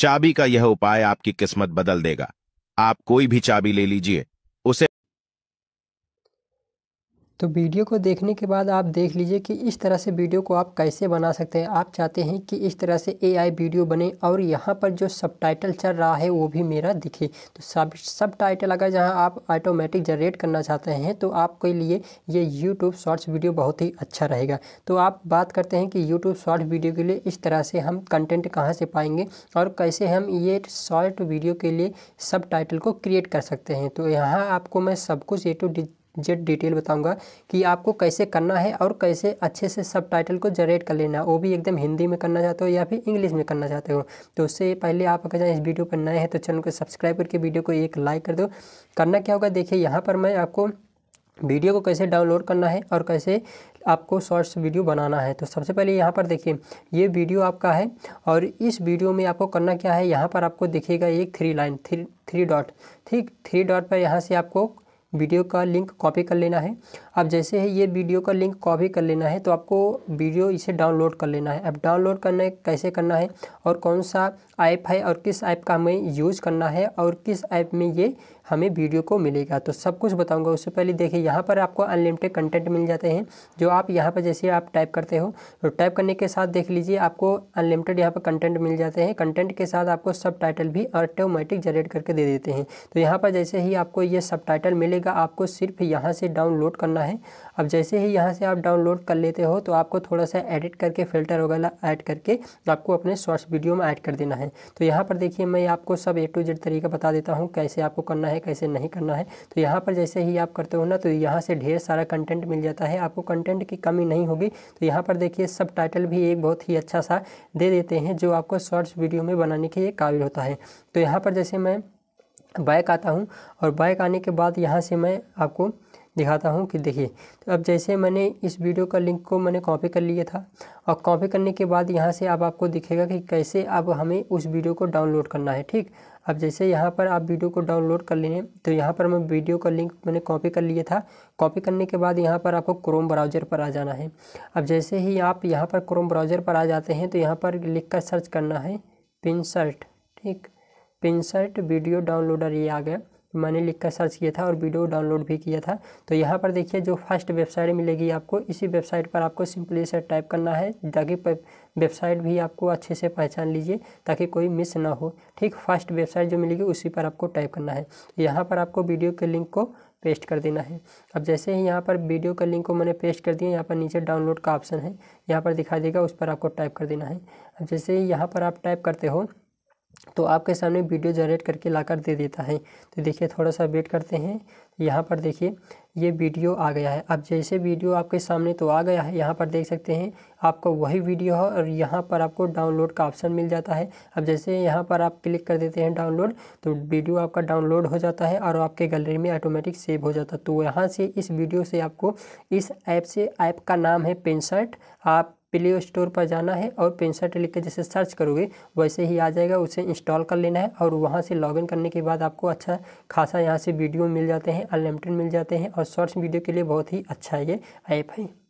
चाबी का यह उपाय आपकी किस्मत बदल देगा आप कोई भी चाबी ले लीजिए तो वीडियो को देखने के बाद आप देख लीजिए कि इस तरह से वीडियो को आप कैसे बना सकते हैं आप चाहते हैं कि इस तरह से एआई वीडियो बने और यहाँ पर जो सब टाइटल चल रहा है वो भी मेरा दिखे तो सब सब टाइटल अगर जहाँ आप ऑटोमेटिक जनरेट करना चाहते हैं तो आपके लिए ये यूट्यूब शॉर्ट्स वीडियो बहुत ही अच्छा रहेगा तो आप बात करते हैं कि यूट्यूब शॉर्ट वीडियो के लिए इस तरह से हम कंटेंट कहाँ से पाएंगे और कैसे हम ये शॉर्ट वीडियो के लिए सब टाइटल को क्रिएट कर सकते हैं तो यहाँ आपको मैं सब कुछ ए टू जेड डिटेल बताऊंगा कि आपको कैसे करना है और कैसे अच्छे से सब टाइटल को जनरेट कर लेना वो भी एकदम हिंदी में करना चाहते हो या फिर इंग्लिश में करना चाहते हो तो उससे पहले आप अगर इस वीडियो पर नए हैं तो चैनल को सब्सक्राइब करके वीडियो को एक लाइक कर दो करना क्या होगा देखिए यहाँ पर मैं आपको वीडियो को कैसे डाउनलोड करना है और कैसे आपको शॉर्ट्स वीडियो बनाना है तो सबसे पहले यहाँ पर देखिए ये वीडियो आपका है और इस वीडियो में आपको करना क्या है यहाँ पर आपको दिखेगा एक three line three three dot ठीक थ्री डॉट पर यहाँ से आपको वीडियो का लिंक कॉपी कर लेना है अब जैसे ही ये वीडियो का लिंक कॉपी कर लेना है तो आपको वीडियो इसे डाउनलोड कर लेना है अब डाउनलोड करना है कैसे करना है और कौन सा ऐप है और किस ऐप का हमें यूज़ करना है और किस ऐप में ये हमें वीडियो को मिलेगा तो सब कुछ बताऊंगा उससे पहले देखिए यहाँ पर आपको अनलिमिटेड कंटेंट मिल जाते हैं जो आप यहाँ पर जैसे आप टाइप करते हो तो टाइप करने के साथ देख लीजिए आपको अनलिमिटेड यहाँ पर कंटेंट मिल जाते हैं कंटेंट के साथ आपको सब भी ऑटोमेटिक जनरेट करके दे देते हैं तो यहाँ पर जैसे ही आपको ये सब मिलेगा मिलेगा आपको सिर्फ यहाँ से डाउनलोड करना है अब जैसे ही यहाँ से आप डाउनलोड कर लेते हो तो आपको थोड़ा सा एडिट करके फिल्टर वगैरह ऐड करके आपको अपने शॉर्ट्स वीडियो में ऐड कर देना है तो यहाँ पर देखिए मैं आपको सब ए टू जेड तरीका बता देता हूँ कैसे आपको करना है कैसे नहीं करना है तो यहाँ पर जैसे ही आप करते हो ना तो यहाँ से ढेर सारा कंटेंट मिल जाता है आपको कंटेंट की कमी नहीं होगी तो यहाँ पर देखिए सब टाइटल भी एक बहुत ही अच्छा सा दे देते हैं जो आपको शॉर्ट्स वीडियो में बनाने के लिए काबिल होता है तो यहाँ पर जैसे मैं बाइक आता हूँ और बाइक आने के बाद यहाँ से मैं आपको दिखाता हूँ कि देखिए तो अब जैसे मैंने इस वीडियो का लिंक को मैंने कॉपी कर लिया था और कॉपी करने के बाद यहाँ से अब आप आपको दिखेगा कि कैसे अब हमें उस वीडियो को डाउनलोड करना है ठीक अब जैसे यहाँ पर आप वीडियो को डाउनलोड कर लेने तो यहाँ पर मैं वीडियो का लिंक मैंने कॉपी कर लिया था कॉपी करने के बाद यहाँ पर आपको क्रोम ब्राउज़र पर आ जाना है अब जैसे ही आप यहाँ पर क्रोम ब्राउज़र पर आ जाते हैं तो यहाँ पर लिख कर सर्च करना है पिन सर्ट ठीक पिनसर्ट वीडियो डाउनलोडर ये आ गया मैंने लिख कर सर्च किया था और वीडियो डाउनलोड भी किया था तो यहाँ पर देखिए जो फर्स्ट वेबसाइट मिलेगी आपको इसी वेबसाइट पर आपको सिंपली से टाइप करना है ताकि वेबसाइट भी आपको अच्छे से पहचान लीजिए ताकि कोई मिस ना हो ठीक फर्स्ट वेबसाइट जो मिलेगी उसी पर आपको टाइप करना है यहाँ पर आपको वीडियो के लिंक को पेस्ट कर देना है अब जैसे ही यहाँ पर वीडियो का लिंक को मैंने पेस्ट कर दिया यहाँ पर नीचे डाउनलोड का ऑप्शन है यहाँ पर दिखा देगा उस पर आपको टाइप कर देना है अब जैसे ही यहाँ पर आप टाइप करते हो तो आपके सामने वीडियो जनरेट करके लाकर दे देता है तो देखिए थोड़ा सा वेट करते हैं यहाँ पर देखिए ये वीडियो आ गया है अब जैसे वीडियो आपके सामने तो आ गया है यहाँ पर देख सकते हैं आपका वही वीडियो है और यहाँ पर आपको डाउनलोड का ऑप्शन मिल जाता है अब जैसे यहाँ पर आप क्लिक कर देते हैं डाउनलोड तो वीडियो आपका डाउनलोड हो जाता है और आपके गैलरी में ऑटोमेटिक सेव हो जाता है तो यहाँ से इस वीडियो से आपको इस ऐप से ऐप का नाम है पेनसर्ट आप प्ले स्टोर पर जाना है और पेंसट लिख के जैसे सर्च करोगे वैसे ही आ जाएगा उसे इंस्टॉल कर लेना है और वहाँ से लॉगिन करने के बाद आपको अच्छा खासा यहाँ से वीडियो मिल जाते हैं अनलिमिटेड मिल जाते हैं और शॉर्ट्स वीडियो के लिए बहुत ही अच्छा ये ऐप है